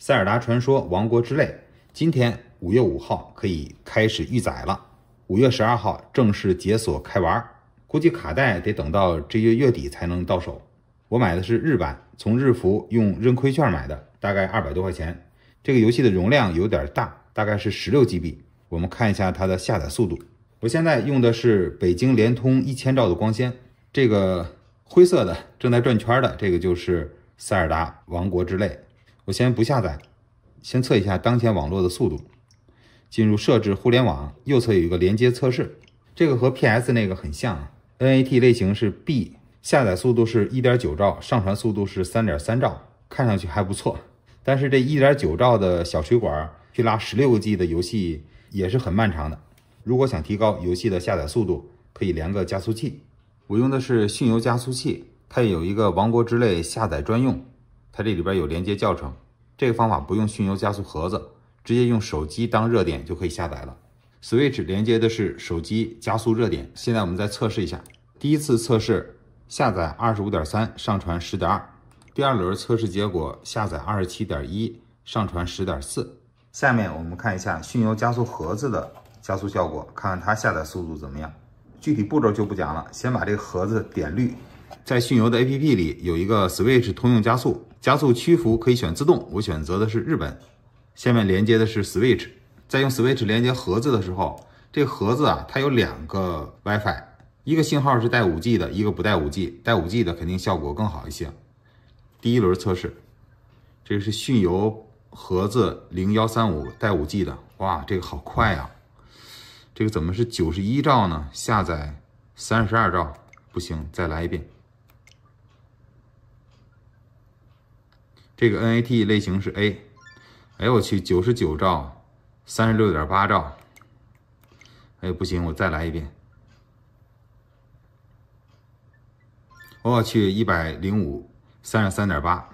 《塞尔达传说：王国之泪》今天五月五号可以开始预载了，五月十二号正式解锁开玩，估计卡带得等到这个月底才能到手。我买的是日版，从日服用认亏券买的，大概二百多块钱。这个游戏的容量有点大，大概是十六 GB。我们看一下它的下载速度。我现在用的是北京联通一千兆的光纤，这个灰色的正在转圈的这个就是《塞尔达：王国之泪》。我先不下载，先测一下当前网络的速度。进入设置互联网，右侧有一个连接测试，这个和 PS 那个很像。NAT 类型是 B，下载速度是1.9兆，上传速度是3.3兆，看上去还不错。但是这1.9兆的小水管去拉16个 G 的游戏也是很漫长的。如果想提高游戏的下载速度，可以连个加速器。我用的是迅游加速器，它有一个《王国之泪》下载专用。它这里边有连接教程，这个方法不用迅游加速盒子，直接用手机当热点就可以下载了。Switch 连接的是手机加速热点，现在我们再测试一下。第一次测试下载二十五点三，上传十点二；第二轮测试结果下载二十七点一，上传十点四。下面我们看一下迅游加速盒子的加速效果，看看它下载速度怎么样。具体步骤就不讲了，先把这个盒子点绿，在迅游的 APP 里有一个 Switch 通用加速。加速屈服可以选自动，我选择的是日本。下面连接的是 Switch，在用 Switch 连接盒子的时候，这盒子啊，它有两个 WiFi，一个信号是带 5G 的，一个不带 5G。带 5G 的肯定效果更好一些。第一轮测试，这个是迅游盒子零幺三五带 5G 的，哇，这个好快啊！这个怎么是九十一兆呢？下载三十二兆不行，再来一遍。这个 NAT 类型是 A，哎呦我去，九十九兆，三十六点八兆，哎不行，我再来一遍，我去一百零五，三十三点八，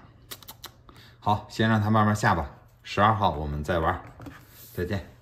好，先让它慢慢下吧，十二号我们再玩，再见。